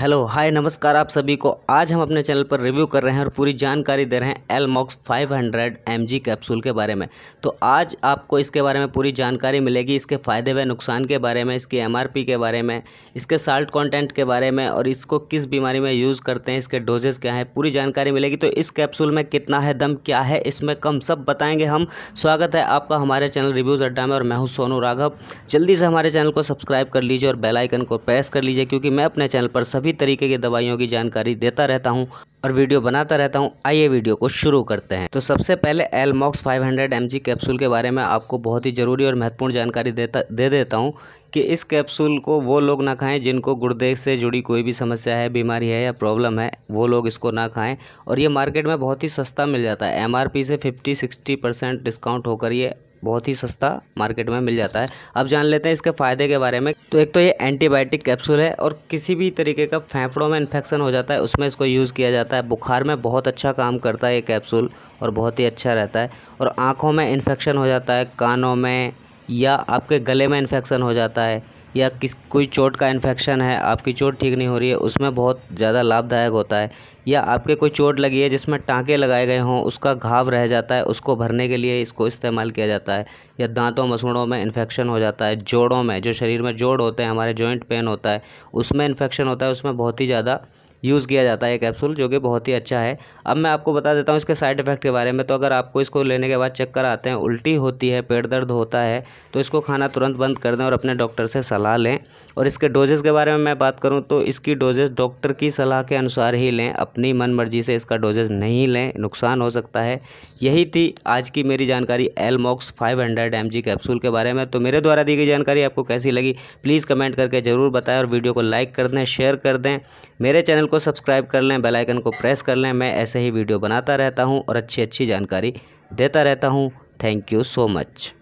hello hi नमस्कार आप सभी को आज हम अपने चैनल पर रिव्यू कर रहे हैं और पूरी जानकारी दे रहे हैं एलमॉक्स 500 एमजी कैप्सूल के बारे में तो आज आपको इसके बारे में पूरी जानकारी मिलेगी इसके फ़ायदे व नुकसान के बारे में इसकी एमआरपी के बारे में इसके साल्ट कंटेंट के बारे में और इसको किस बीमारी में यूज़ करते हैं इसके डोजेज़ क्या हैं पूरी जानकारी मिलेगी तो इस कैप्सूल में कितना है दम क्या है इसमें कम सब बताएँगे हम स्वागत है आपका हमारे चैनल रिव्यूज़ अड्डा में और मैं हूँ सोनू राघव जल्दी से हमारे चैनल को सब्सक्राइब कर लीजिए और बेलाइकन को प्रेस कर लीजिए क्योंकि मैं अपने चैनल पर सभी सभी तरीके की दवाइयों की जानकारी देता रहता हूँ और वीडियो बनाता रहता हूँ आइए वीडियो को शुरू करते हैं तो सबसे पहले एलमॉक्स 500 हंड्रेड कैप्सूल के बारे में आपको बहुत ही ज़रूरी और महत्वपूर्ण जानकारी देता दे देता हूँ कि इस कैप्सूल को वो लोग ना खाएं जिनको गुर्दे से जुड़ी कोई भी समस्या है बीमारी है या प्रॉब्लम है वो लोग इसको ना खाएं और ये मार्केट में बहुत ही सस्ता मिल जाता है एमआरपी से 50-60 परसेंट डिस्काउंट होकर ये बहुत ही सस्ता मार्केट में मिल जाता है अब जान लेते हैं इसके फ़ायदे के बारे में तो एक तो ये एंटीबायोटिक कैप्सूल है और किसी भी तरीके का फेफड़ों में इन्फेक्शन हो जाता है उसमें इसको यूज़ किया जाता है बुखार में बहुत अच्छा काम करता है ये कैप्सूल और बहुत ही अच्छा रहता है और आँखों में इन्फेक्शन हो जाता है कानों में या आपके गले में इन्फेक्शन हो जाता है या किस कोई चोट का इन्फेक्शन है आपकी चोट ठीक नहीं हो रही है उसमें बहुत ज़्यादा लाभदायक होता है या आपके कोई चोट लगी है जिसमें टाँके लगाए गए हों उसका घाव रह जाता है उसको भरने के लिए इसको इस्तेमाल किया जाता है या दांतों मसूड़ों में इन्फेक्शन हो जाता है जोड़ों में जो शरीर में जोड़ होते हैं हमारे जॉइंट पेन होता है उसमें इन्फेक्शन होता है उसमें बहुत ही ज़्यादा यूज़ किया जाता है कैप्सूल जो कि बहुत ही अच्छा है अब मैं आपको बता देता हूँ इसके साइड इफेक्ट के बारे में तो अगर आपको इसको लेने के बाद चक्कर आते हैं उल्टी होती है पेट दर्द होता है तो इसको खाना तुरंत बंद कर दें और अपने डॉक्टर से सलाह लें और इसके डोजेज़ के बारे में मैं बात करूँ तो इसकी डोजेस डॉक्टर की सलाह के अनुसार ही लें अपनी मन मर्जी से इसका डोजेस नहीं लें नुकसान हो सकता है यही थी आज की मेरी जानकारी Almox five hundred M G capsule के बारे में तो मेरे द्वारा दी गई जानकारी आपको कैसी लगी प्लीज़ कमेंट करके ज़रूर बताएं और वीडियो को लाइक कर दें शेयर कर दें मेरे चैनल को को सब्सक्राइब कर लें बेल आइकन को प्रेस कर लें मैं ऐसे ही वीडियो बनाता रहता हूं और अच्छी अच्छी जानकारी देता रहता हूं थैंक यू सो मच